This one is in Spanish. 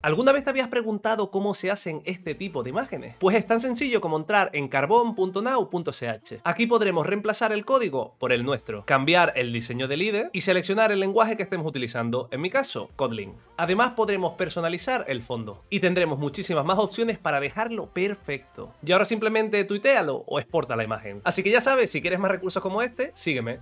¿Alguna vez te habías preguntado cómo se hacen este tipo de imágenes? Pues es tan sencillo como entrar en carbon.now.ch. Aquí podremos reemplazar el código por el nuestro, cambiar el diseño del IDE y seleccionar el lenguaje que estemos utilizando, en mi caso, Kotlin. Además podremos personalizar el fondo y tendremos muchísimas más opciones para dejarlo perfecto. Y ahora simplemente tuitealo o exporta la imagen. Así que ya sabes, si quieres más recursos como este, sígueme.